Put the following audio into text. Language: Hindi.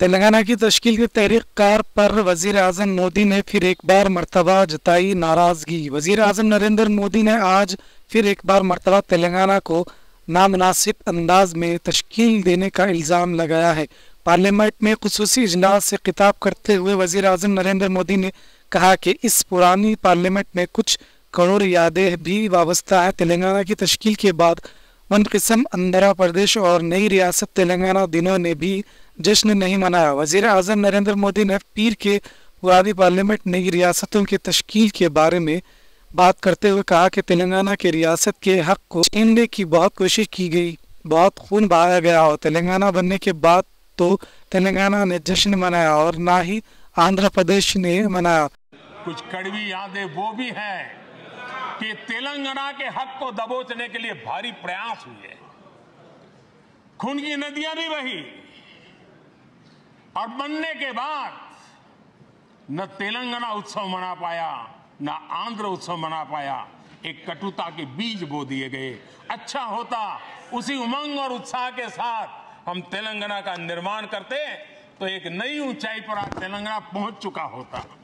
तेलंगाना की तश्ल की तहरीक कार पर वजीर अजम मोदी ने फिर एक बार मरतबा जताई नाराजगी वजीर अजम नरेंद्र मोदी ने आज फिर एक बार मरतबा तेलंगाना को नामनासिब अंदाज में तश्ल देने का इल्ज़ाम लगाया है पार्लियामेंट में खसूसी इजलास से खिताब करते हुए वजीर अजम नरेंद्र मोदी ने कहा कि इस पुरानी पार्लियामेंट में कुछ करोड़ यादें भी वाबस्ता है तेलंगाना की तश्कील के बाद किस्म आंध्र प्रदेश और नई रियासत तेलंगाना दिनों ने भी जश्न नहीं मनाया वजीर अजम नरेंद्र मोदी ने पीर के वादी पार्लियामेंट नई रियासतों की तश्कील के बारे में बात करते हुए कहा कि तेलंगाना के रियासत के हक को छीनने की बहुत कोशिश की गई बहुत खून बहाया गया और तेलंगाना बनने के बाद तो तेलंगाना ने जश्न मनाया और ना ही आंध्र प्रदेश ने मनाया कुछ कड़वी यादें वो भी हैं कि तेलंगाना के हक को दबोचने के लिए भारी प्रयास हुए खून की नदियां भी बही और बनने के बाद न तेलंगाना उत्सव मना पाया न आंध्र उत्सव मना पाया एक कटुता के बीज बो दिए गए अच्छा होता उसी उमंग और उत्साह के साथ हम तेलंगाना का निर्माण करते तो एक नई ऊंचाई पर आज तेलंगाना पहुंच चुका होता